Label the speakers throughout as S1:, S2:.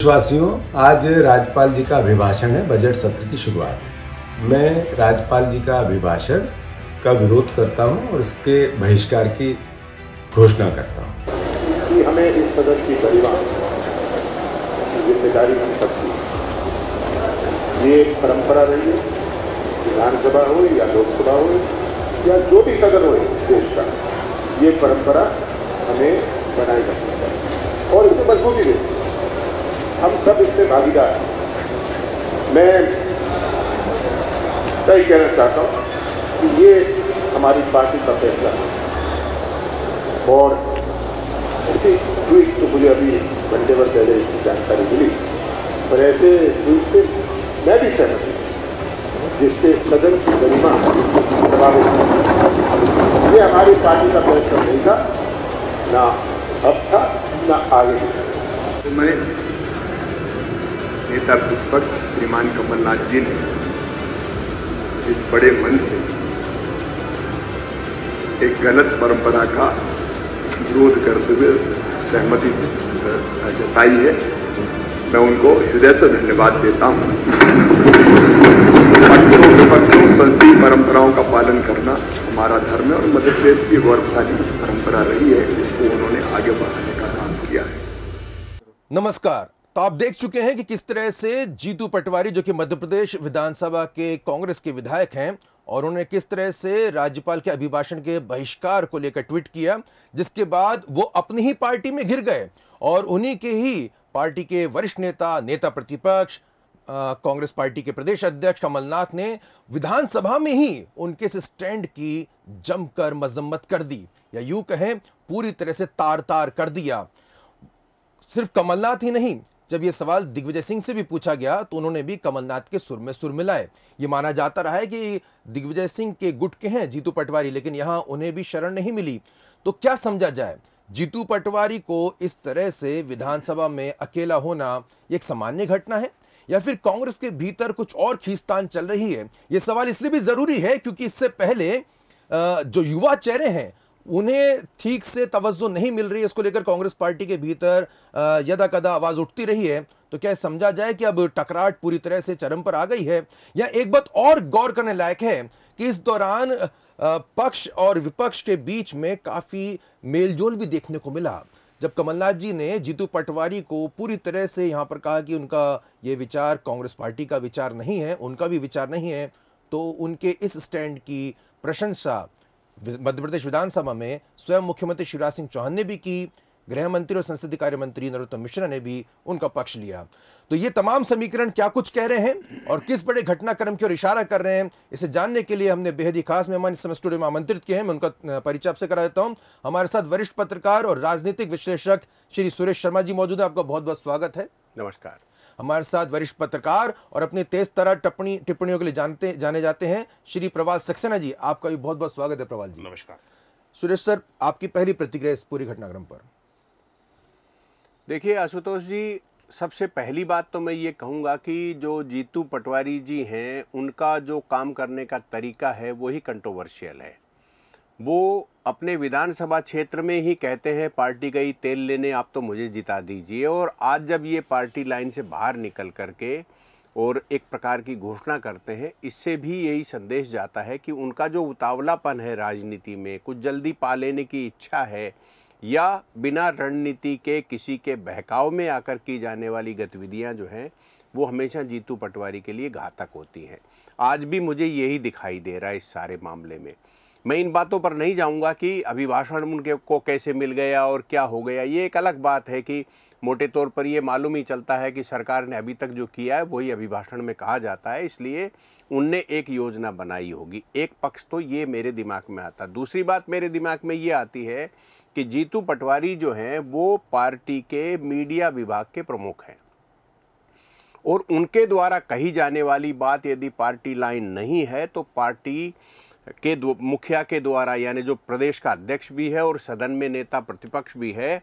S1: देशवासियों आज राज्यपाल जी का अभिभाषण है बजट सत्र की शुरुआत मैं राज्यपाल जी का अभिभाषण का विरोध करता हूं और इसके बहिष्कार की घोषणा करता हूं
S2: कि हमें इस सदन की परिवार जिम्मेदारी हम सबकी ये एक
S1: परंपरा रही है विधानसभा हो या लोकसभा हो या जो भी सदन हो देश का ये परंपरा हमें बनाए रखनी चाहिए और इसे मजबूती देती है हम सब इससे भागीदार हैं मैं तय कहना चाहता हूँ कि ये हमारी पार्टी का फैसला है और इसी ट्वीट तो मुझे अभी घंटे भर पहले इसकी जानकारी मिली पर ऐसे ट्वीट से मैं भी सहमत हूँ जिससे सदन की गरिमा प्रभावित ये हमारी पार्टी का फैसला नहीं था ना अब था ना आगे था मैं नेता पुष्पक श्रीमान कमलनाथ जी ने इस बड़े मन से एक गलत परंपरा का विरोध करते हुए सहमति जताई है मैं उनको हृदय से धन्यवाद देता हूँ पक्षों विपक्षों संस्कृति परंपराओं का पालन करना हमारा धर्म है और मध्य प्रदेश की गौरवशाली परंपरा रही है जिसको उन्होंने आगे बढ़ाने का काम किया
S3: है नमस्कार तो आप देख चुके हैं कि किस तरह से जीतू पटवारी जो कि मध्य प्रदेश विधानसभा के कांग्रेस के विधायक हैं और उन्होंने किस तरह से राज्यपाल के अभिभाषण के बहिष्कार को लेकर ट्वीट किया जिसके बाद वो अपनी ही पार्टी में घिर गए और उन्हीं के ही पार्टी के वरिष्ठ नेता नेता प्रतिपक्ष कांग्रेस पार्टी के प्रदेश अध्यक्ष कमलनाथ ने विधानसभा में ही उनके इस स्टैंड की जमकर मजम्मत कर दी या यूं कहें पूरी तरह से तार तार कर दिया सिर्फ कमलनाथ ही नहीं जब ये सवाल दिग्विजय सिंह से भी पूछा गया तो उन्होंने भी कमलनाथ के सुर में सुर मिलाए ये माना जाता रहा है कि दिग्विजय सिंह के गुट के हैं जीतू पटवारी लेकिन यहाँ उन्हें भी शरण नहीं मिली तो क्या समझा जाए जीतू पटवारी को इस तरह से विधानसभा में अकेला होना एक सामान्य घटना है या फिर कांग्रेस के भीतर कुछ और खींचतान चल रही है ये सवाल इसलिए भी जरूरी है क्योंकि इससे पहले जो युवा चेहरे हैं उन्हें ठीक से तवज्जो नहीं मिल रही है इसको लेकर कांग्रेस पार्टी के भीतर यदा कदा आवाज़ उठती रही है तो क्या समझा जाए कि अब टकराट पूरी तरह से चरम पर आ गई है या एक बात और गौर करने लायक है कि इस दौरान पक्ष और विपक्ष के बीच में काफ़ी मेलजोल भी देखने को मिला जब कमलनाथ जी ने जीतू पटवारी को पूरी तरह से यहां पर कहा कि उनका ये विचार कांग्रेस पार्टी का विचार नहीं है उनका भी विचार नहीं है तो उनके इस स्टैंड की प्रशंसा मध्य प्रदेश विधानसभा में स्वयं मुख्यमंत्री शिवराज सिंह चौहान ने भी की गृह मंत्री और संसदीय कार्य मंत्री नरोत्तम मिश्रा ने भी उनका पक्ष लिया तो ये तमाम समीकरण क्या कुछ कह रहे हैं और किस बड़े घटनाक्रम की ओर इशारा कर रहे हैं इसे जानने के लिए हमने बेहद ही खास मेहमान इस समय स्टूडियो में आमंत्रित किए हैं मैं उनका परिचय आपसे करा देता हूँ हमारे साथ वरिष्ठ पत्रकार और राजनीतिक विश्लेषक श्री सुरेश शर्मा जी मौजूद है आपका बहुत बहुत स्वागत है नमस्कार हमारे साथ वरिष्ठ पत्रकार और अपने तेज तरह टिप्पणी टिप्पणियों के लिए जानते जाने जाते हैं श्री प्रवाल सक्सेना जी आपका भी बहुत बहुत स्वागत है प्रवाल जी नमस्कार सुरेश सर आपकी पहली प्रतिक्रिया इस पूरी घटनाक्रम पर देखिए
S1: आशुतोष जी सबसे पहली बात तो मैं ये कहूँगा कि जो जीतू पटवारी जी हैं उनका जो काम करने का तरीका है वही कंट्रोवर्शियल है वो अपने विधानसभा क्षेत्र में ही कहते हैं पार्टी गई तेल लेने आप तो मुझे जिता दीजिए और आज जब ये पार्टी लाइन से बाहर निकल करके और एक प्रकार की घोषणा करते हैं इससे भी यही संदेश जाता है कि उनका जो उतावलापन है राजनीति में कुछ जल्दी पा लेने की इच्छा है या बिना रणनीति के किसी के बहकाव में आकर की जाने वाली गतिविधियां जो हैं वो हमेशा जीतू पटवारी के लिए घातक होती हैं आज भी मुझे यही दिखाई दे रहा है इस सारे मामले में मैं इन बातों पर नहीं जाऊंगा कि अभिभाषण उनके को कैसे मिल गया और क्या हो गया ये एक अलग बात है कि मोटे तौर पर ये मालूम ही चलता है कि सरकार ने अभी तक जो किया है वही अभिभाषण में कहा जाता है इसलिए उनने एक योजना बनाई होगी एक पक्ष तो ये मेरे दिमाग में आता दूसरी बात मेरे दिमाग में ये आती है कि जीतू पटवारी जो हैं वो पार्टी के मीडिया विभाग के प्रमुख हैं और उनके द्वारा कही जाने वाली बात यदि पार्टी लाइन नहीं है तो पार्टी के मुखिया के द्वारा यानी जो प्रदेश का अध्यक्ष भी है और सदन में नेता प्रतिपक्ष भी है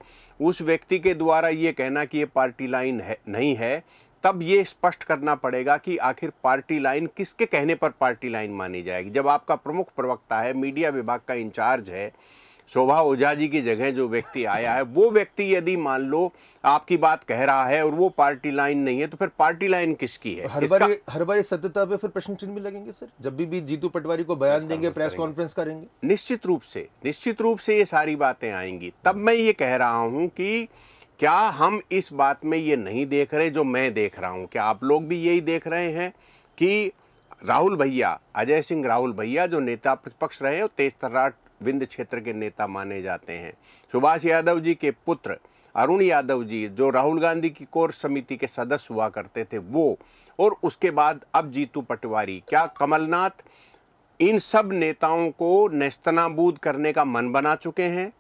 S1: उस व्यक्ति के द्वारा ये कहना कि ये पार्टी लाइन है नहीं है तब ये स्पष्ट करना पड़ेगा कि आखिर पार्टी लाइन किसके कहने पर पार्टी लाइन मानी जाएगी जब आपका प्रमुख प्रवक्ता है मीडिया विभाग का इंचार्ज है शोभा ओझा जी की जगह जो व्यक्ति आया है वो व्यक्ति यदि मान लो आपकी बात कह रहा है और वो पार्टी लाइन नहीं है तो फिर पार्टी लाइन किसकी है हर बार
S3: हर बार सत्यता पे फिर प्रश्न चिन्ह भी लगेंगे सर
S1: जब भी, भी जीतू पटवारी को बयान देंगे प्रेस कॉन्फ्रेंस करेंगे निश्चित रूप से निश्चित रूप से ये सारी बातें आएंगी तब मैं ये कह रहा हूँ कि क्या हम इस बात में ये नहीं देख रहे जो मैं देख रहा हूँ क्या आप लोग भी यही देख रहे हैं कि राहुल भैया अजय सिंह राहुल भैया जो नेता प्रतिपक्ष रहे हैं तेज तर्राट विंध्य क्षेत्र के नेता माने जाते हैं सुभाष यादव जी के पुत्र अरुण यादव जी जो राहुल गांधी की कोर समिति के सदस्य हुआ करते थे वो और उसके बाद अब जीतू पटवारी क्या कमलनाथ इन सब नेताओं को नेस्तनाबूद करने का मन बना चुके हैं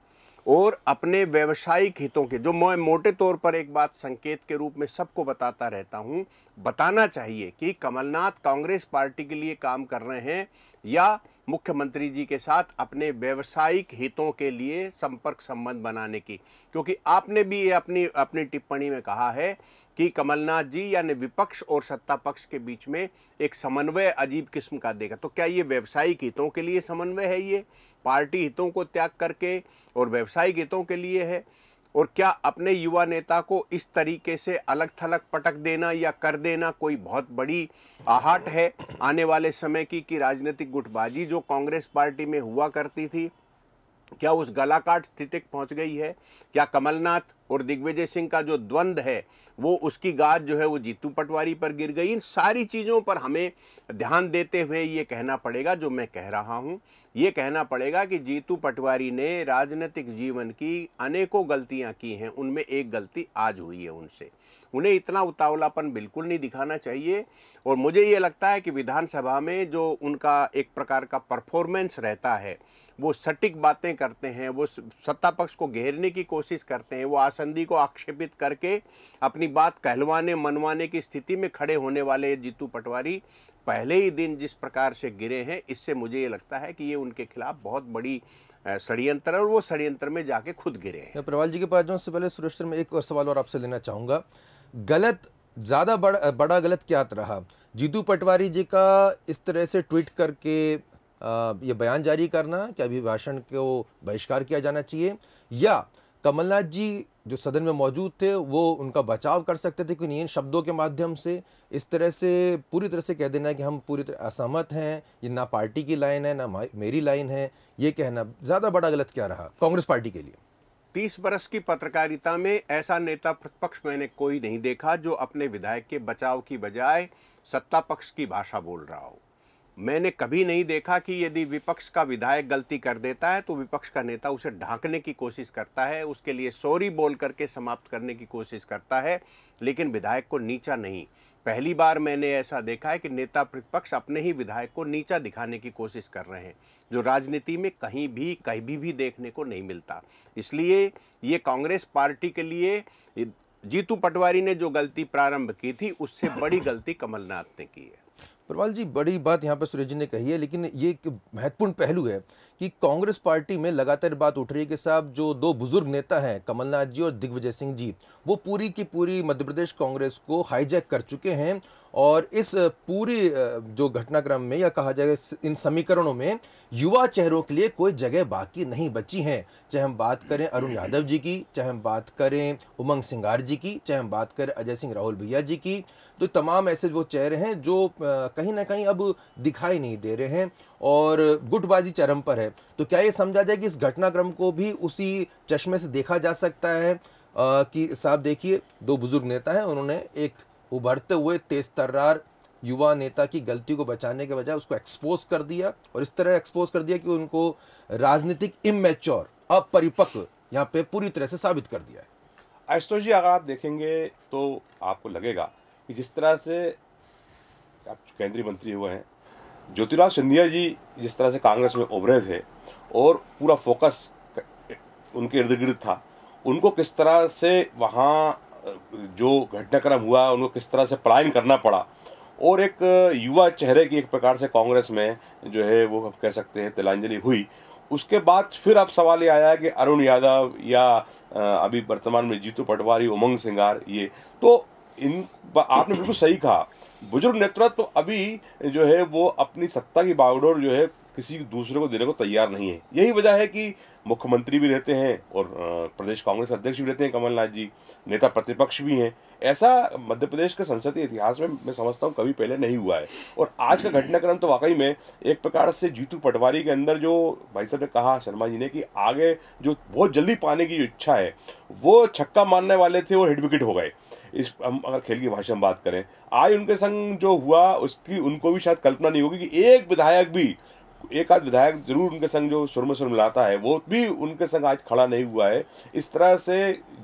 S1: और अपने व्यवसायिक हितों के जो मैं मोटे तौर पर एक बात संकेत के रूप में सबको बताता रहता हूं बताना चाहिए कि कमलनाथ कांग्रेस पार्टी के लिए काम कर रहे हैं या मुख्यमंत्री जी के साथ अपने व्यावसायिक हितों के लिए संपर्क संबंध बनाने की क्योंकि आपने भी ये अपनी अपनी टिप्पणी में कहा है कि कमलनाथ जी यानी विपक्ष और सत्ता पक्ष के बीच में एक समन्वय अजीब किस्म का देगा तो क्या ये व्यावसायिक हितों के लिए समन्वय है ये पार्टी हितों को त्याग करके और व्यावसायिक हितों के लिए है और क्या अपने युवा नेता को इस तरीके से अलग थलग पटक देना या कर देना कोई बहुत बड़ी आहट है आने वाले समय की कि राजनीतिक गुटबाजी जो कांग्रेस पार्टी में हुआ करती थी क्या उस गलाकाट स्थिति पहुंच गई है क्या कमलनाथ और दिग्विजय सिंह का जो द्वंद्व है वो उसकी गाज जो है वो जीतू पटवारी पर गिर गई इन सारी चीज़ों पर हमें ध्यान देते हुए ये कहना पड़ेगा जो मैं कह रहा हूँ ये कहना पड़ेगा कि जीतू पटवारी ने राजनीतिक जीवन की अनेकों गलतियां की हैं उनमें एक गलती आज हुई है उनसे उन्हें इतना उतावलापन बिल्कुल नहीं दिखाना चाहिए और मुझे ये लगता है कि विधानसभा में जो उनका एक प्रकार का परफॉर्मेंस रहता है वो सटीक बातें करते हैं वो सत्ता पक्ष को घेरने की कोशिश करते हैं वो आसंदी को आक्षेपित करके अपनी बात कहलवाने मनवाने की स्थिति में खड़े होने वाले जीतू पटवारी पहले ही दिन जिस प्रकार से गिरे हैं इससे मुझे ये लगता है कि ये उनके खिलाफ बहुत बड़ी षडयंत्र है
S3: और वो षडयंत्र में जाके खुद गिरे हैं प्रवाल जी के पास जो से पहले सुरेश में एक और सवाल और आपसे लेना चाहूँगा गलत ज़्यादा बड़ा बड़ा गलत क्या रहा जीतू पटवारी जी का इस तरह से ट्वीट करके ये बयान जारी करना कि अभिभाषण को बहिष्कार किया जाना चाहिए या कमलनाथ जी जो सदन में मौजूद थे वो उनका बचाव कर सकते थे क्योंकि इन शब्दों के माध्यम से इस तरह से पूरी तरह से कह देना कि हम पूरी तरह असहमत हैं ये ना पार्टी की लाइन है ना मेरी लाइन है ये कहना ज़्यादा बड़ा गलत क्या रहा कांग्रेस पार्टी के लिए
S1: तीस बरस की पत्रकारिता में ऐसा नेता प्रतिपक्ष मैंने कोई नहीं देखा जो अपने विधायक के बचाव की बजाय सत्ता पक्ष की भाषा बोल रहा हो मैंने कभी नहीं देखा कि यदि विपक्ष का विधायक गलती कर देता है तो विपक्ष का नेता उसे ढांकने की कोशिश करता है उसके लिए सॉरी बोल करके समाप्त करने की कोशिश करता है लेकिन विधायक को नीचा नहीं पहली बार मैंने ऐसा देखा है कि नेता प्रतिपक्ष अपने ही विधायक को नीचा दिखाने की कोशिश कर रहे हैं जो राजनीति में कहीं भी कहीं भी, भी देखने को नहीं मिलता इसलिए ये कांग्रेस पार्टी के लिए जीतू पटवारी ने जो गलती प्रारंभ की थी उससे बड़ी गलती कमलनाथ ने की है
S3: प्रवाल जी बड़ी बात यहाँ पर सुरेश जी ने कही है लेकिन ये एक महत्वपूर्ण पहलू है कि कांग्रेस पार्टी में लगातार बात उठ रही है कि साहब जो दो बुजुर्ग नेता हैं कमलनाथ जी और दिग्विजय सिंह जी वो पूरी की पूरी मध्य प्रदेश कांग्रेस को हाईजैक कर चुके हैं और इस पूरी जो घटनाक्रम में या कहा जाए इन समीकरणों में युवा चेहरों के लिए कोई जगह बाकी नहीं बची है चाहे हम बात करें अरुण यादव जी की चाहे हम बात करें उमंग सिंगार जी की चाहे हम बात करें अजय सिंह राहुल भैया जी की तो तमाम ऐसे वो चेहरे हैं जो कहीं ना कहीं अब दिखाई नहीं दे रहे हैं और गुटबाजी चरम पर है तो क्या ये समझा जाए कि इस घटनाक्रम को भी उसी चश्मे से देखा जा सकता है आ, कि साहब देखिए दो बुजुर्ग नेता हैं उन्होंने एक उभरते हुए तेज तर्रार युवा नेता की गलती को बचाने के बजाय उसको एक्सपोज कर दिया और इस तरह एक्सपोज कर दिया कि उनको राजनीतिक
S2: इमेच्योर अपरिपक्व यहाँ पे पूरी तरह से साबित कर दिया है आशुतोष जी अगर आप देखेंगे तो आपको लगेगा कि जिस तरह से आप केंद्रीय मंत्री हुए हैं ज्योतिराज सिंधिया जी जिस तरह से कांग्रेस में उभरे थे और पूरा फोकस उनके इर्द गिर्द था उनको किस तरह से वहाँ जो घटनाक्रम हुआ उनको किस तरह से पलायन करना पड़ा और एक युवा चेहरे की एक प्रकार से कांग्रेस में जो है वो हम कह सकते हैं तिलांजलि हुई उसके बाद फिर अब सवाल ये आया कि अरुण यादव या अभी वर्तमान में जीतू पटवारी उमंग सिंगार ये तो इन आपने बिल्कुल सही कहा बुजुर्ग नेतृत्व तो अभी जो है वो अपनी सत्ता की बागडोर जो है किसी दूसरे को देने को तैयार नहीं है यही वजह है कि मुख्यमंत्री भी रहते हैं और प्रदेश कांग्रेस अध्यक्ष भी रहते हैं कमलनाथ जी नेता प्रतिपक्ष भी हैं ऐसा मध्य प्रदेश के संसदीय इतिहास में मैं समझता हूँ कभी पहले नहीं हुआ है और आज का घटनाक्रम तो वाकई में एक प्रकार से जीतू पटवारी के अंदर जो भाई साहब ने कहा शर्मा जी ने कि आगे जो बहुत जल्दी पाने की जो इच्छा है वो छक्का मारने वाले थे और हिट विकेट हो गए इस हम अगर खेल की भाषा में बात करें आज उनके संग जो हुआ उसकी उनको भी शायद कल्पना नहीं होगी कि एक विधायक भी एक आध विधायक जरूर उनके संग जो सुरम सुर मिलाता है वो भी उनके संग आज खड़ा नहीं हुआ है इस तरह से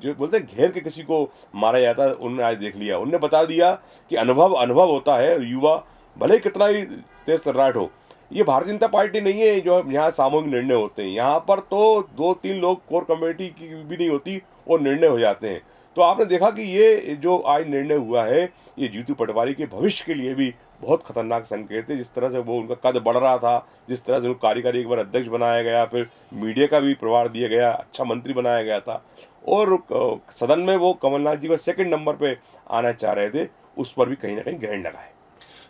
S2: जो बोलते हैं घेर के किसी को मारा जाता है उन्होंने आज देख लिया उनने बता दिया कि अनुभव अनुभव होता है युवा भले कितना ही तेज तर्राट हो ये भारतीय जनता पार्टी नहीं है जो यहाँ सामूहिक निर्णय होते हैं यहाँ पर तो दो तीन लोग कोर कमेटी की भी नहीं होती और निर्णय हो जाते हैं तो आपने देखा कि ये जो आज निर्णय हुआ है ये जीतू पटवारी के भविष्य के लिए भी बहुत खतरनाक संकेत है जिस तरह से वो उनका कद बढ़ रहा था जिस तरह से उनको कार्यकारी एक बार अध्यक्ष बनाया गया फिर मीडिया का भी प्रभार दिया गया अच्छा मंत्री बनाया गया था और सदन में वो कमलनाथ जी का सेकंड नंबर पे आना चाह रहे थे उस पर भी कहीं ना कहीं ग्रहण लगा है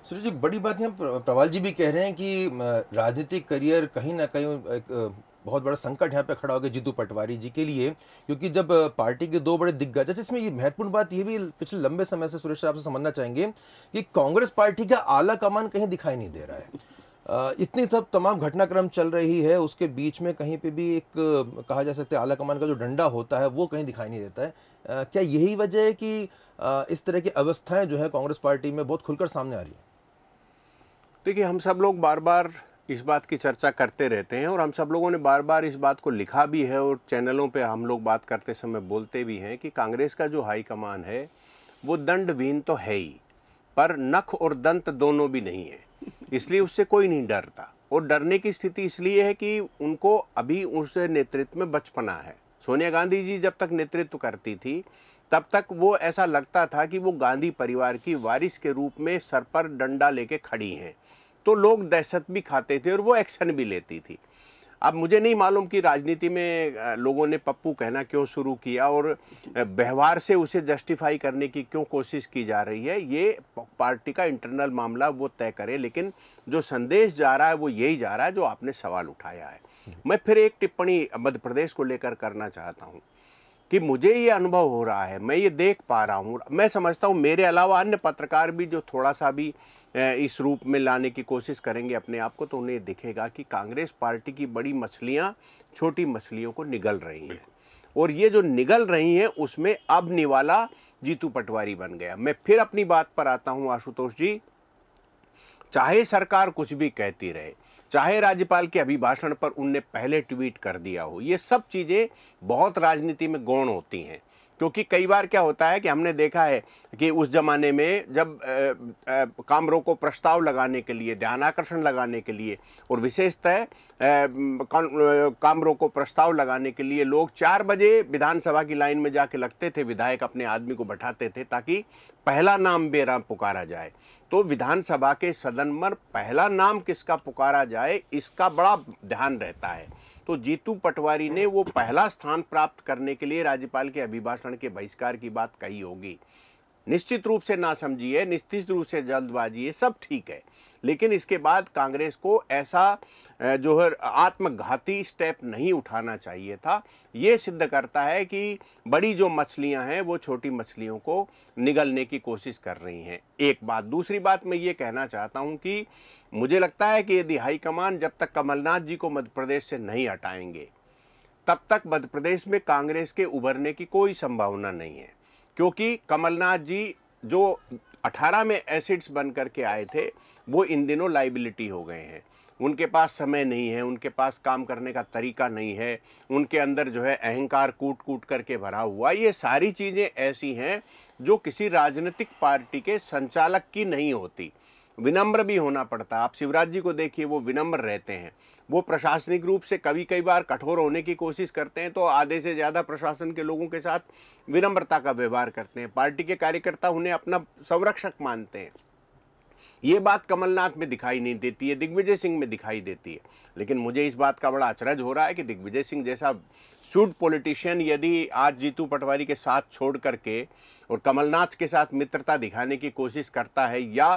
S3: सूर्य जी बड़ी बात यहाँ प्रवाल जी भी कह रहे हैं कि राजनीतिक करियर कहीं ना कहीं एक बहुत बड़ा संकट यहाँ पे खड़ा हो गया जिद्दू पटवारी जी के लिए क्योंकि जब पार्टी के दो बड़े दिग्गज अच्छा इसमें ये महत्वपूर्ण बात ये भी पिछले लंबे समय से सुरेश आपसे समझना चाहेंगे कि कांग्रेस पार्टी का आला कमान कहीं दिखाई नहीं दे रहा है इतनी तब तमाम घटनाक्रम चल रही है उसके बीच में कहीं पे भी एक कहा जा सकता है आला कमान का जो डंडा होता है वो कहीं दिखाई नहीं देता है क्या यही वजह है कि इस तरह की अवस्थाएं जो है कांग्रेस पार्टी में बहुत खुलकर सामने आ रही है
S1: देखिए हम सब लोग बार बार इस बात की चर्चा करते रहते हैं और हम सब लोगों ने बार बार इस बात को लिखा भी है और चैनलों पे हम लोग बात करते समय बोलते भी हैं कि कांग्रेस का जो हाईकमान है वो दंडवीन तो है ही पर नख और दंत दोनों भी नहीं है इसलिए उससे कोई नहीं डरता और डरने की स्थिति इसलिए है कि उनको अभी उससे नेतृत्व में बचपना है सोनिया गांधी जी जब तक नेतृत्व करती थी तब तक वो ऐसा लगता था कि वो गांधी परिवार की वारिस के रूप में सर पर डंडा लेके खड़ी हैं तो लोग दहशत भी खाते थे और वो एक्शन भी लेती थी अब मुझे नहीं मालूम कि राजनीति में लोगों ने पप्पू कहना क्यों शुरू किया और व्यवहार से उसे जस्टिफाई करने की क्यों कोशिश की जा रही है ये पार्टी का इंटरनल मामला वो तय करे लेकिन जो संदेश जा रहा है वो यही जा रहा है जो आपने सवाल उठाया है मैं फिर एक टिप्पणी मध्य प्रदेश को लेकर करना चाहता हूँ कि मुझे ये अनुभव हो रहा है मैं ये देख पा रहा हूँ मैं समझता हूँ मेरे अलावा अन्य पत्रकार भी जो थोड़ा सा भी इस रूप में लाने की कोशिश करेंगे अपने आप को तो उन्हें दिखेगा कि कांग्रेस पार्टी की बड़ी मछलियाँ छोटी मछलियों को निगल रही हैं और ये जो निगल रही हैं उसमें अब निवाला जीतू पटवारी बन गया मैं फिर अपनी बात पर आता हूँ आशुतोष जी चाहे सरकार कुछ भी कहती रहे चाहे राज्यपाल के अभिभाषण पर उनने पहले ट्वीट कर दिया हो ये सब चीज़ें बहुत राजनीति में गौण होती हैं क्योंकि कई बार क्या होता है कि हमने देखा है कि उस जमाने में जब कामरों को प्रस्ताव लगाने के लिए ध्यान आकर्षण लगाने के लिए और विशेषतः कामरों को प्रस्ताव लगाने के लिए लोग चार बजे विधानसभा की लाइन में जाके लगते थे विधायक अपने आदमी को बैठाते थे ताकि पहला नाम बेरा पुकारा जाए तो विधानसभा के सदन में पहला नाम किसका पुकारा जाए इसका बड़ा ध्यान रहता है तो जीतू पटवारी ने वो पहला स्थान प्राप्त करने के लिए राज्यपाल के अभिभाषण के बहिष्कार की बात कही होगी निश्चित रूप से ना समझिए निश्चित रूप से जल्दबाजी है सब ठीक है लेकिन इसके बाद कांग्रेस को ऐसा जो है आत्मघाती स्टेप नहीं उठाना चाहिए था ये सिद्ध करता है कि बड़ी जो मछलियां हैं वो छोटी मछलियों को निगलने की कोशिश कर रही हैं एक बात दूसरी बात मैं ये कहना चाहता हूं कि मुझे लगता है कि यदि हाईकमान जब तक कमलनाथ जी को मध्य प्रदेश से नहीं हटाएंगे तब तक मध्य प्रदेश में कांग्रेस के उभरने की कोई संभावना नहीं है क्योंकि कमलनाथ जी जो 18 में एसिड्स बन करके आए थे वो इन दिनों लाइबिलिटी हो गए हैं उनके पास समय नहीं है उनके पास काम करने का तरीका नहीं है उनके अंदर जो है अहंकार कूट कूट करके भरा हुआ ये सारी चीज़ें ऐसी हैं जो किसी राजनीतिक पार्टी के संचालक की नहीं होती विनम्र भी होना पड़ता आप शिवराज जी को देखिए वो विनम्र रहते हैं वो प्रशासनिक रूप से कभी कई बार कठोर होने की कोशिश करते हैं तो आधे से ज़्यादा प्रशासन के लोगों के साथ विनम्रता का व्यवहार करते हैं पार्टी के कार्यकर्ता उन्हें अपना संरक्षक मानते हैं ये बात कमलनाथ में दिखाई नहीं देती है दिग्विजय सिंह में दिखाई देती है लेकिन मुझे इस बात का बड़ा अचरज हो रहा है कि दिग्विजय सिंह जैसा सूड पॉलिटिशियन यदि आज जीतू पटवारी के साथ छोड़ करके और कमलनाथ के साथ मित्रता दिखाने की कोशिश करता है या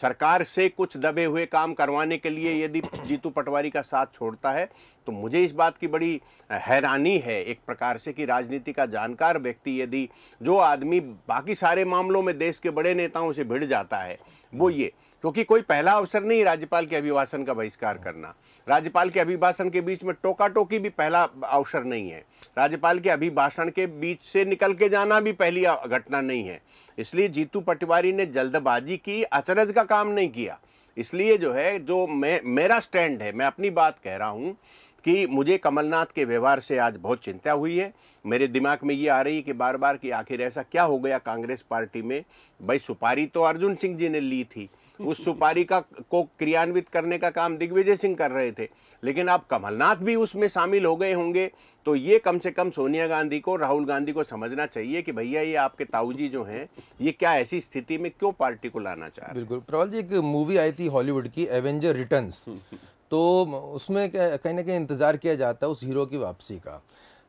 S1: सरकार से कुछ दबे हुए काम करवाने के लिए यदि जीतू पटवारी का साथ छोड़ता है तो मुझे इस बात की बड़ी हैरानी है एक प्रकार से कि राजनीति का जानकार व्यक्ति यदि जो आदमी बाकी सारे मामलों में देश के बड़े नेताओं से भिड़ जाता है वो ये क्योंकि कोई पहला अवसर नहीं राज्यपाल के अभिभाषण का बहिष्कार करना राज्यपाल के अभिभाषण के बीच में टोका टोकी भी पहला अवसर नहीं है राज्यपाल के अभिभाषण के बीच से निकल के जाना भी पहली घटना नहीं है इसलिए जीतू पटवारी ने जल्दबाजी की अचरज का काम नहीं किया इसलिए जो है जो मैं मेरा स्टैंड है मैं अपनी बात कह रहा हूँ कि मुझे कमलनाथ के व्यवहार से आज बहुत चिंता हुई है मेरे दिमाग में ये आ रही है कि बार बार कि आखिर ऐसा क्या हो गया कांग्रेस पार्टी में भाई सुपारी तो अर्जुन सिंह जी ने ली थी उस सुपारी का को क्रियान्वित करने का काम दिग्विजय सिंह कर रहे थे लेकिन आप कमलनाथ भी उसमें शामिल हो गए होंगे तो ये कम से कम सोनिया गांधी को राहुल गांधी को समझना चाहिए कि भैया ये आपके ताऊजी जो हैं ये क्या ऐसी स्थिति में क्यों पार्टी को लाना चाह
S3: रहे बिल्कुल प्रवल जी एक मूवी आई थी हॉलीवुड की एवेंजर रिटर्न हम्म। तो उसमें कहीं ना कहीं इंतज़ार किया जाता है उस हीरो की वापसी का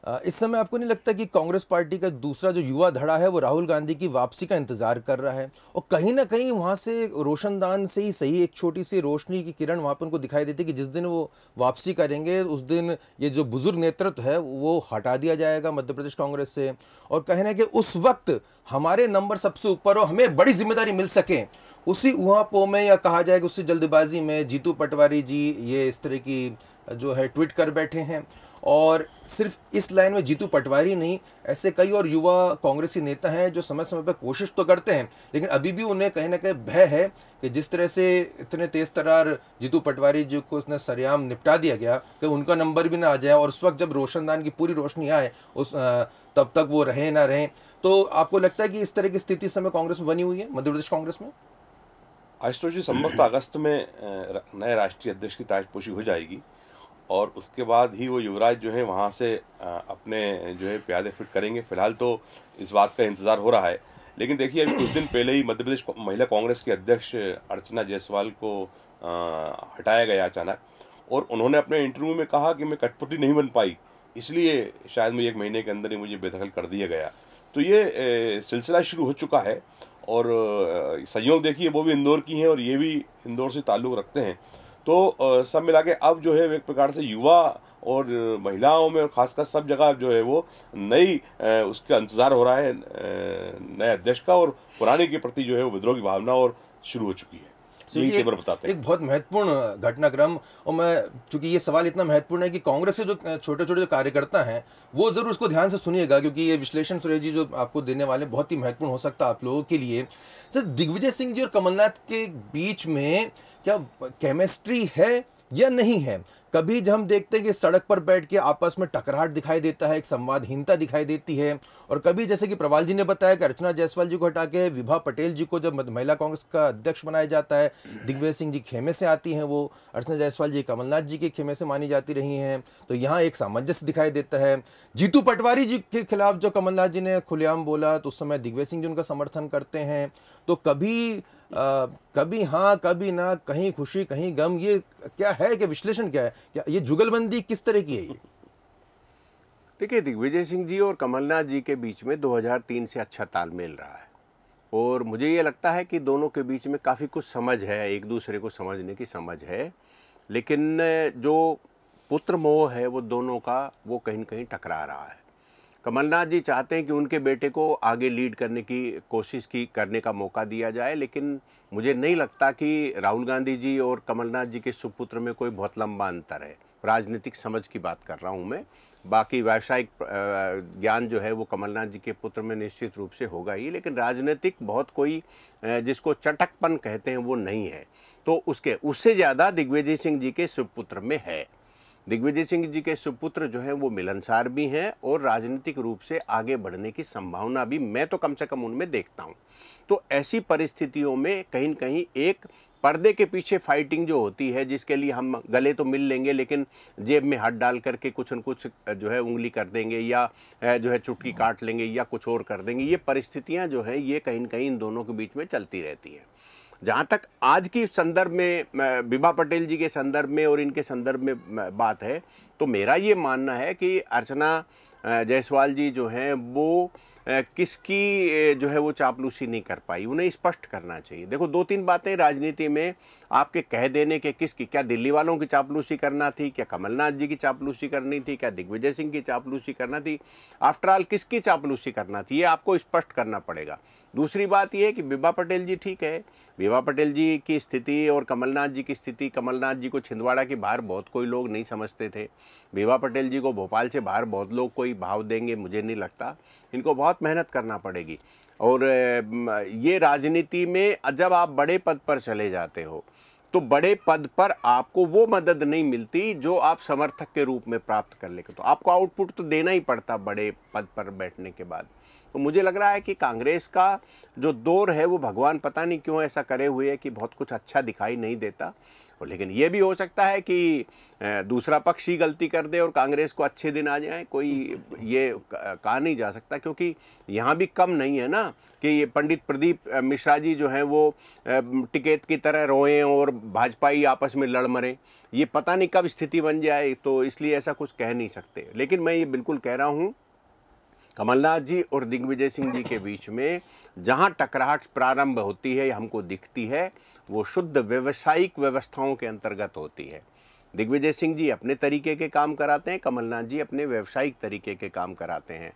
S3: इस समय आपको नहीं लगता कि कांग्रेस पार्टी का दूसरा जो युवा धड़ा है वो राहुल गांधी की वापसी का इंतज़ार कर रहा है और कहीं ना कहीं वहाँ से रोशनदान से ही सही एक छोटी सी रोशनी की किरण वहाँ पर उनको दिखाई देती है कि जिस दिन वो वापसी करेंगे उस दिन ये जो बुज़ुर्ग नेतृत्व है वो हटा दिया जाएगा मध्य प्रदेश कांग्रेस से और कहना है कि उस वक्त हमारे नंबर सबसे ऊपर हो हमें बड़ी जिम्मेदारी मिल सके उसी उहापोह में या कहा जाएगा उसी जल्दबाजी में जीतू पटवारी जी ये इस तरह की जो है ट्वीट कर बैठे हैं और सिर्फ इस लाइन में जीतू पटवारी नहीं ऐसे कई और युवा कांग्रेसी नेता हैं जो समय समय पर कोशिश तो करते हैं लेकिन अभी भी उन्हें कहीं ना कहीं भय है कि जिस तरह से इतने तेज तरार जीतू पटवारी जी को उसने सरेआम निपटा दिया गया कि उनका नंबर भी ना आ जाए और उस वक्त जब रोशनदान की पूरी रोशनी आए उस तब तक वो रहें ना रहें तो आपको लगता है कि इस तरह की स्थिति समय कांग्रेस में बनी हुई है मध्य प्रदेश कांग्रेस में
S2: आशुतोष जी संभवतः तो अगस्त में नए राष्ट्रीय अध्यक्ष की ताजपोशी हो जाएगी और उसके बाद ही वो युवराज जो है वहाँ से अपने जो है प्यादे फिट करेंगे फिलहाल तो इस बात का इंतज़ार हो रहा है लेकिन देखिए अभी कुछ दिन पहले ही मध्य प्रदेश महिला कांग्रेस की अध्यक्ष अर्चना जायसवाल को हटाया गया अचानक और उन्होंने अपने इंटरव्यू में कहा कि मैं कठपुतली नहीं बन पाई इसलिए शायद मुझे एक महीने के अंदर ही मुझे बेदखल कर दिया गया तो ये सिलसिला शुरू हो चुका है और संयोग देखिए वो भी इंदौर की हैं और ये भी इंदौर से ताल्लुक़ रखते हैं तो सब मिला के अब जो है एक प्रकार से युवा और महिलाओं में और खासकर सब जगह जो है वो नई उसका इंतजार हो रहा है नए अध्यक्ष का और पुराने के प्रति जो है वो विद्रोह की भावना और शुरू हो चुकी है एक, बताते एक
S3: बहुत महत्वपूर्ण घटनाक्रम और मैं चूंकि ये सवाल इतना महत्वपूर्ण है कि कांग्रेस के जो छोटे छोटे जो कार्यकर्ता हैं वो जरूर उसको ध्यान से सुनिएगा क्योंकि ये विश्लेषण सुरेश जी जो आपको देने वाले बहुत ही महत्वपूर्ण हो सकता है आप लोगों के लिए सर दिग्विजय सिंह जी और कमलनाथ के बीच में क्या केमिस्ट्री है या नहीं है कभी जब हम देखते हैं कि सड़क पर बैठ के आपस में टकराहट दिखाई देता है एक संवादहीनता दिखाई देती है और कभी जैसे कि प्रवाल जी ने बताया कि अर्चना जायसवाल जी को हटा के विभा पटेल जी को जब महिला कांग्रेस का अध्यक्ष बनाया जाता है दिग्विजय सिंह जी खेमे से आती हैं वो अर्चना जायसवाल जी कमलनाथ जी के खेमे से मानी जाती रही हैं तो यहाँ एक सामंजस्य दिखाई देता है जीतू पटवारी जी के खिलाफ जो कमलनाथ जी ने खुलेआम बोला तो उस समय दिग्विजय सिंह जी उनका समर्थन करते हैं तो कभी आ, कभी हाँ कभी ना कहीं खुशी कहीं गम ये क्या है कि विश्लेषण क्या है क्या ये जुगलबंदी किस तरह की है ये
S1: देखिए दिग्विजय सिंह जी और कमलनाथ जी के बीच में 2003 से अच्छा तालमेल रहा है और मुझे ये लगता है कि दोनों के बीच में काफ़ी कुछ समझ है एक दूसरे को समझने की समझ है लेकिन जो पुत्र मोह है वो दोनों का वो कहीं कहीं टकरा रहा है कमलनाथ जी चाहते हैं कि उनके बेटे को आगे लीड करने की कोशिश की करने का मौका दिया जाए लेकिन मुझे नहीं लगता कि राहुल गांधी जी और कमलनाथ जी के सुपुत्र में कोई बहुत लंबा अंतर है राजनीतिक समझ की बात कर रहा हूँ मैं बाकी व्यावसायिक ज्ञान जो है वो कमलनाथ जी के पुत्र में निश्चित रूप से होगा ही लेकिन राजनीतिक बहुत कोई जिसको चटकपन कहते हैं वो नहीं है तो उसके उससे ज़्यादा दिग्विजय सिंह जी के सुपुत्र में है दिग्विजय सिंह जी के सुपुत्र जो हैं वो मिलनसार भी हैं और राजनीतिक रूप से आगे बढ़ने की संभावना भी मैं तो कम से कम उनमें देखता हूँ तो ऐसी परिस्थितियों में कहीं ना कहीं एक पर्दे के पीछे फाइटिंग जो होती है जिसके लिए हम गले तो मिल लेंगे लेकिन जेब में हाथ डाल करके कुछ न कुछ जो है उंगली कर देंगे या जो है चुटकी काट लेंगे या कुछ और कर देंगे ये परिस्थितियाँ जो है ये कहीं ना कहीं इन दोनों के बीच में चलती रहती हैं जहाँ तक आज की संदर्भ में विभा पटेल जी के संदर्भ में और इनके संदर्भ में बात है तो मेरा ये मानना है कि अर्चना जायसवाल जी जो हैं वो किसकी जो है वो चापलूसी नहीं कर पाई उन्हें स्पष्ट करना चाहिए देखो दो तीन बातें राजनीति में आपके कह देने के किसकी क्या दिल्ली वालों की चापलूसी करना थी क्या कमलनाथ जी की चापलूसी करनी थी क्या दिग्विजय सिंह की चापलूसी करना थी आफ्टरऑल किसकी चापलूसी करना थी ये आपको स्पष्ट करना पड़ेगा दूसरी बात यह कि बिबा पटेल जी ठीक है बिबा पटेल जी की स्थिति और कमलनाथ जी की स्थिति कमलनाथ जी को छिंदवाड़ा के बाहर बहुत कोई लोग नहीं समझते थे बिबा पटेल जी को भोपाल से बाहर बहुत लोग कोई भाव देंगे मुझे नहीं लगता इनको बहुत मेहनत करना पड़ेगी और ये राजनीति में जब आप बड़े पद पर चले जाते हो तो बड़े पद पर आपको वो मदद नहीं मिलती जो आप समर्थक के रूप में प्राप्त कर लेकर तो आपको आउटपुट तो देना ही पड़ता बड़े पद पर बैठने के बाद तो मुझे लग रहा है कि कांग्रेस का जो दौर है वो भगवान पता नहीं क्यों ऐसा करे हुए है कि बहुत कुछ अच्छा दिखाई नहीं देता और लेकिन ये भी हो सकता है कि दूसरा पक्ष ही गलती कर दे और कांग्रेस को अच्छे दिन आ जाए कोई ये कहा नहीं जा सकता क्योंकि यहाँ भी कम नहीं है ना कि ये पंडित प्रदीप मिश्रा जी जो हैं वो टिकेत की तरह रोएं और भाजपा ही आपस में लड़ मरें ये पता नहीं कब स्थिति बन जाए तो इसलिए ऐसा कुछ कह नहीं सकते लेकिन मैं ये बिल्कुल कह रहा हूँ कमलनाथ जी और दिग्विजय सिंह जी के बीच में जहाँ टकराहट प्रारंभ होती है हमको दिखती है वो शुद्ध व्यवसायिक व्यवस्थाओं के अंतर्गत होती है दिग्विजय सिंह जी अपने तरीके के काम कराते हैं कमलनाथ जी अपने व्यावसायिक तरीके के काम कराते हैं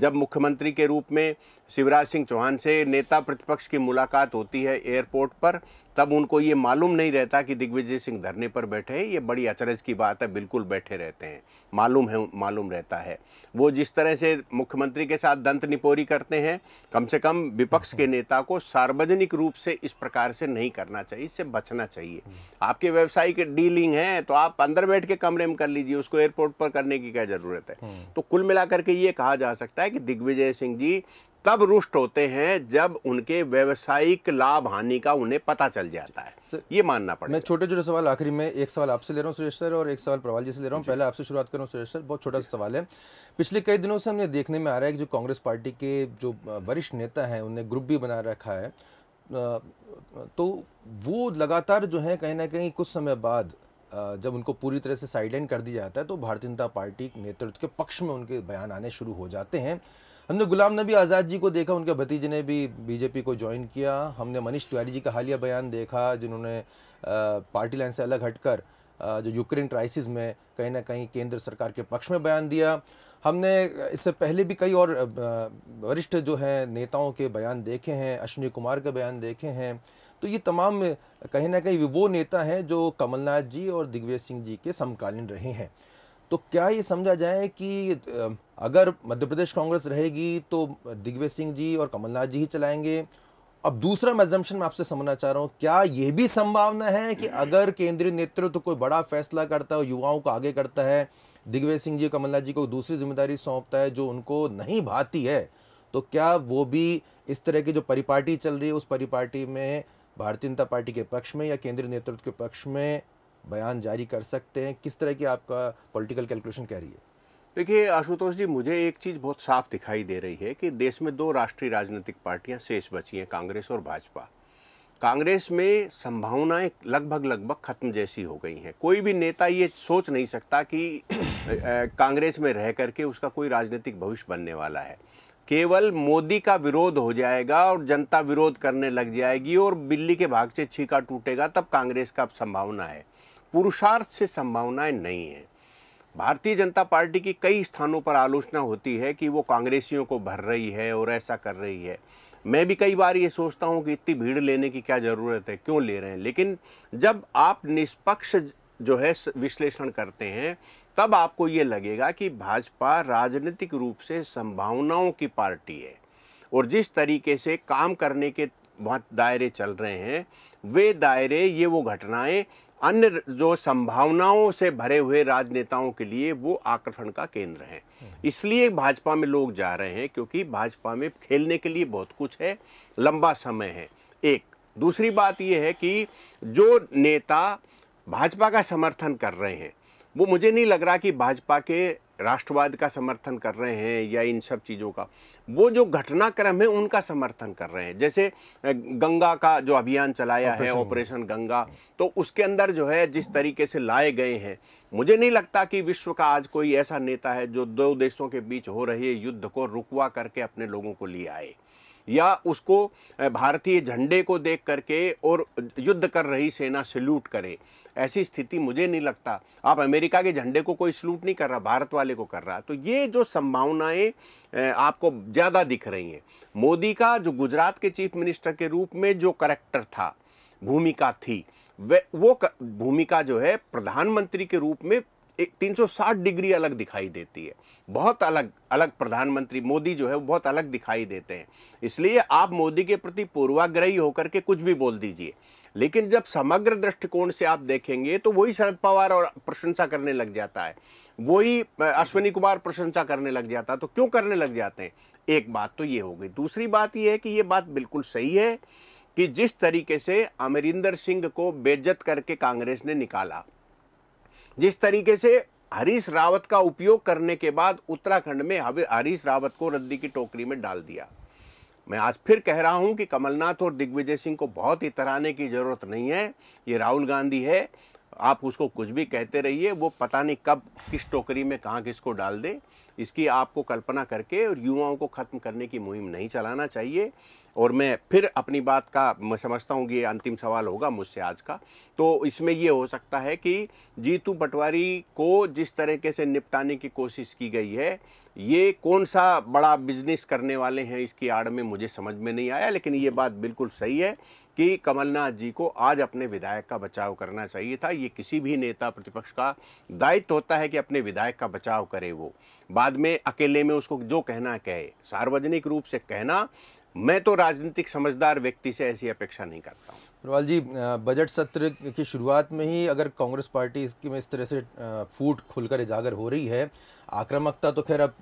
S1: जब मुख्यमंत्री के रूप में शिवराज सिंह चौहान से नेता प्रतिपक्ष की मुलाकात होती है एयरपोर्ट पर तब उनको ये मालूम नहीं रहता कि दिग्विजय सिंह धरने पर बैठे हैं ये बड़ी अचरज की बात है बिल्कुल बैठे रहते हैं मालूम है मालूम रहता है वो जिस तरह से मुख्यमंत्री के साथ दंत निपोरी करते हैं कम से कम विपक्ष के नेता को सार्वजनिक रूप से इस प्रकार से नहीं करना चाहिए इससे बचना चाहिए आपके व्यवसायिक डीलिंग है तो आप अंदर बैठ के कमरे में कर लीजिए उसको एयरपोर्ट पर करने की क्या ज़रूरत है हम्म। तो कुल मिलाकर के ये कहा जा सकता है कि दिग्विजय सिंह जी तब रुष्ट होते हैं जब उनके व्यवसायिक लाभ हानि का उन्हें पता चल जाता है सर, ये मानना
S3: पड़ेगा मैं छोटे छोटे सवाल आखिरी में एक सवाल आपसे ले रहा हूँ सुरेश सर और एक सवाल प्रवाल जी से ले रहा हूँ पहले आपसे शुरुआत करूँ सुरेश सर बहुत छोटा सा सवाल है पिछले कई दिनों से हमने देखने में आ रहा है कि जो कांग्रेस पार्टी के जो वरिष्ठ नेता हैं उन्हें ग्रुप भी बना रखा है तो वो लगातार जो है कहीं ना कहीं कुछ समय बाद जब उनको पूरी तरह से साइडलाइन कर दिया जाता है तो भारतीय जनता पार्टी नेतृत्व के पक्ष में उनके बयान आने शुरू हो जाते हैं हमने गुलाम नबी आज़ाद जी को देखा उनके भतीजे ने भी बीजेपी को ज्वाइन किया हमने मनीष तिवारी जी का हालिया बयान देखा जिन्होंने पार्टी लाइन से अलग हटकर जो यूक्रेन क्राइसिस में कहीं ना कहीं केंद्र सरकार के पक्ष में बयान दिया हमने इससे पहले भी कई और वरिष्ठ जो हैं नेताओं के बयान देखे हैं अश्विनी कुमार के बयान देखे हैं तो ये तमाम कहीं ना कहीं वो नेता हैं जो कमलनाथ जी और दिग्विजय सिंह जी के समकालीन रहे हैं तो क्या ये समझा जाए कि अगर मध्य प्रदेश कांग्रेस रहेगी तो दिग्विजय सिंह जी और कमलनाथ जी ही चलाएंगे अब दूसरा मैं में आपसे समझना चाह रहा हूँ क्या ये भी संभावना है कि अगर केंद्रीय नेतृत्व तो कोई बड़ा फैसला करता है युवाओं को आगे करता है दिग्विजय सिंह जी कमलनाथ जी को दूसरी जिम्मेदारी सौंपता है जो उनको नहीं भाती है तो क्या वो भी इस तरह की जो परिपाटी चल रही है उस परिपाटी में भारतीय जनता पार्टी के पक्ष में या केंद्रीय नेतृत्व के पक्ष में बयान जारी कर सकते हैं किस तरह की आपका पॉलिटिकल कैलकुलेशन कह रही है देखिए
S1: आशुतोष जी मुझे एक चीज़ बहुत साफ दिखाई दे रही है कि देश में दो राष्ट्रीय राजनीतिक पार्टियां शेष बची हैं कांग्रेस और भाजपा कांग्रेस में संभावनाएं लगभग लगभग खत्म जैसी हो गई हैं कोई भी नेता ये सोच नहीं सकता कि कांग्रेस में रह करके उसका कोई राजनीतिक भविष्य बनने वाला है केवल मोदी का विरोध हो जाएगा और जनता विरोध करने लग जाएगी और बिल्ली के भाग से छीका टूटेगा तब कांग्रेस का संभावना है पुरुषार्थ से संभावनाएं नहीं हैं भारतीय जनता पार्टी की कई स्थानों पर आलोचना होती है कि वो कांग्रेसियों को भर रही है और ऐसा कर रही है मैं भी कई बार ये सोचता हूँ कि इतनी भीड़ लेने की क्या ज़रूरत है क्यों ले रहे हैं लेकिन जब आप निष्पक्ष जो है विश्लेषण करते हैं तब आपको ये लगेगा कि भाजपा राजनीतिक रूप से संभावनाओं की पार्टी है और जिस तरीके से काम करने के बहुत दायरे चल रहे हैं वे दायरे ये वो घटनाएं अन्य जो संभावनाओं से भरे हुए राजनेताओं के लिए वो आकर्षण का केंद्र हैं इसलिए भाजपा में लोग जा रहे हैं क्योंकि भाजपा में खेलने के लिए बहुत कुछ है लंबा समय है एक दूसरी बात यह है कि जो नेता भाजपा का समर्थन कर रहे हैं वो मुझे नहीं लग रहा कि भाजपा के राष्ट्रवाद का समर्थन कर रहे हैं या इन सब चीज़ों का वो जो घटनाक्रम है उनका समर्थन कर रहे हैं जैसे गंगा का जो अभियान चलाया है ऑपरेशन गंगा तो उसके अंदर जो है जिस तरीके से लाए गए हैं मुझे नहीं लगता कि विश्व का आज कोई ऐसा नेता है जो दो देशों के बीच हो रहे युद्ध को रुकवा करके अपने लोगों को ले आए या उसको भारतीय झंडे को देख करके और युद्ध कर रही सेना सल्यूट करे ऐसी स्थिति मुझे नहीं लगता आप अमेरिका के झंडे को कोई सलूट नहीं कर रहा भारत वाले को कर रहा तो ये जो संभावनाएं आपको ज़्यादा दिख रही हैं मोदी का जो गुजरात के चीफ मिनिस्टर के रूप में जो करेक्टर था भूमिका थी वे वो भूमिका जो है प्रधानमंत्री के रूप में एक 360 डिग्री अलग दिखाई देती है बहुत अलग अलग प्रधानमंत्री मोदी जो है वो बहुत अलग दिखाई देते हैं इसलिए आप मोदी के प्रति पूर्वाग्रही होकर के कुछ भी बोल दीजिए लेकिन जब समग्र दृष्टिकोण से आप देखेंगे तो वही शरद पवार और प्रशंसा करने लग जाता है वही अश्विनी कुमार प्रशंसा करने लग जाता है तो क्यों करने लग जाते हैं एक बात तो ये हो गई दूसरी बात यह है कि ये बात बिल्कुल सही है कि जिस तरीके से अमरिंदर सिंह को बेज्जत करके कांग्रेस ने निकाला जिस तरीके से हरीश रावत का उपयोग करने के बाद उत्तराखंड में हरीश रावत को रद्दी की टोकरी में डाल दिया मैं आज फिर कह रहा हूं कि कमलनाथ और दिग्विजय सिंह को बहुत ही तराने की ज़रूरत नहीं है ये राहुल गांधी है आप उसको कुछ भी कहते रहिए वो पता नहीं कब किस टोकरी में कहाँ किसको डाल दे इसकी आपको कल्पना करके और युवाओं को ख़त्म करने की मुहिम नहीं चलाना चाहिए और मैं फिर अपनी बात का मैं समझता हूँ कि ये अंतिम सवाल होगा मुझसे आज का तो इसमें ये हो सकता है कि जीतू पटवारी को जिस तरीके से निपटाने की कोशिश की गई है ये कौन सा बड़ा बिजनेस करने वाले हैं इसकी आड़ में मुझे समझ में नहीं आया लेकिन ये बात बिल्कुल सही है कि कमलनाथ जी को आज अपने विधायक का बचाव करना चाहिए था ये किसी भी नेता प्रतिपक्ष का दायित्व होता है कि अपने विधायक का बचाव करे वो बाद में अकेले में उसको जो कहना कहे सार्वजनिक रूप से कहना मैं तो राजनीतिक समझदार व्यक्ति से ऐसी अपेक्षा नहीं करता हूँ
S3: प्रवाल जी बजट सत्र की शुरुआत में ही अगर कांग्रेस पार्टी में इस तरह से फूट खुलकर उजागर हो रही है आक्रामकता तो खैर अब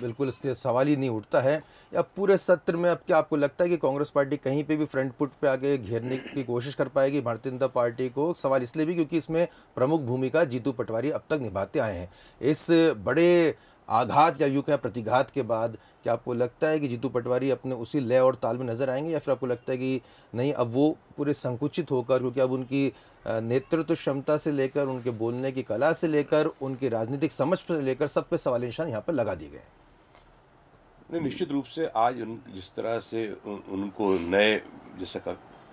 S3: बिल्कुल इसके सवाल ही नहीं उठता है अब पूरे सत्र में अब क्या आपको लगता है कि कांग्रेस पार्टी कहीं पे भी फ्रंट फुट पे आगे घेरने की कोशिश कर पाएगी भारतीय जनता पार्टी को सवाल इसलिए भी क्योंकि इसमें प्रमुख भूमिका जीतू पटवारी अब तक निभाते आए हैं इस बड़े आघात या यूँ कहें प्रतिघात के बाद क्या आपको लगता है कि जीतू पटवारी अपने उसी लय और ताल में नजर आएंगे या फिर आपको लगता है कि नहीं अब वो पूरे संकुचित होकर क्योंकि अब उनकी नेतृत्व क्षमता से लेकर उनके बोलने की कला से लेकर उनकी राजनीतिक समझ से लेकर सब पे सवाल निशान यहाँ पर लगा दिए गए
S2: नहीं निश्चित रूप से आज उन जिस तरह से उन, उनको नए जैसा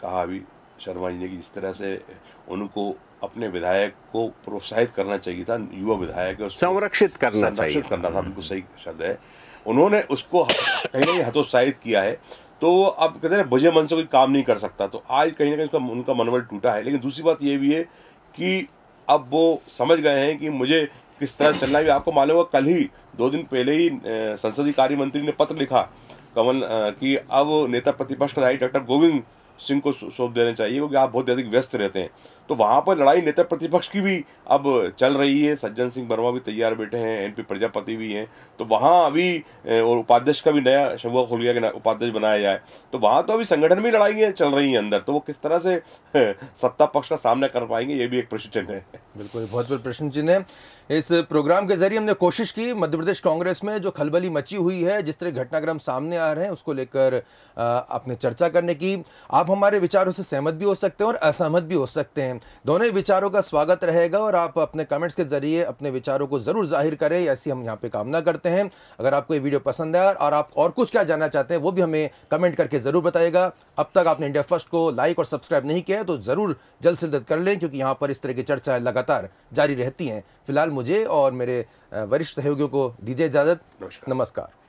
S2: कहा अभी शर्मा जी ने कि जिस तरह से उनको अपने विधायक को प्रोत्साहित करना चाहिए था युवा विधायक संरक्षित करना संरक्षित चाहिए करना था बिल्कुल सही शब्द है उन्होंने उसको कहीं ना कहीं हतोत्साहित किया है तो अब कहते हैं भजे मन से कोई काम नहीं कर सकता तो आज कहीं ना कहीं उसका उनका मनोबल टूटा है लेकिन दूसरी बात यह भी है कि अब वो समझ गए हैं कि मुझे किस तरह चलना है आपको मालूम होगा कल ही दो दिन पहले ही संसदीय कार्य मंत्री ने पत्र लिखा कमल कि अब नेता प्रतिपक्ष का डॉक्टर गोविंद सिंह को सौंप देना चाहिए क्योंकि आप बहुत अधिक व्यस्त रहते हैं तो वहाँ पर लड़ाई नेता प्रतिपक्ष की भी अब चल रही है सज्जन सिंह वर्मा भी तैयार बैठे हैं एनपी प्रजापति भी हैं तो वहाँ अभी और उपाध्यक्ष का भी नया शबुआ खुल गया कि उपाध्यक्ष बनाया जाए तो वहाँ तो अभी संगठन भी लड़ाई चल रही है अंदर तो वो किस तरह से सत्ता पक्ष का सामना कर पाएंगे ये भी एक प्रश्न चिन्ह है बिल्कुल
S3: बहुत बड़ा प्रश्न चिन्ह है इस प्रोग्राम के जरिए हमने कोशिश की मध्य प्रदेश कांग्रेस में जो खलबली मची हुई है जिस तरह घटनाक्रम सामने आ रहे हैं उसको लेकर आपने चर्चा करने की आप हमारे विचारों से सहमत भी हो सकते हैं और असहमत भी हो सकते हैं हैं दोनों ही विचारों का स्वागत रहेगा और आप अपने कमेंट्स के जरिए अपने विचारों को ज़रूर जाहिर करें ऐसी हम यहाँ पे कामना करते हैं अगर आपको ये वीडियो पसंद आया और आप और कुछ क्या जानना चाहते हैं वो भी हमें कमेंट करके ज़रूर बताएगा अब तक आपने इंडिया फर्स्ट को लाइक और सब्सक्राइब नहीं किया तो ज़रूर जल्द से जल्द कर लें क्योंकि यहाँ पर इस तरह की चर्चाएँ लगातार जारी रहती हैं फिलहाल मुझे और मेरे वरिष्ठ सहयोगियों को दीजिए इजाज़त नमस्कार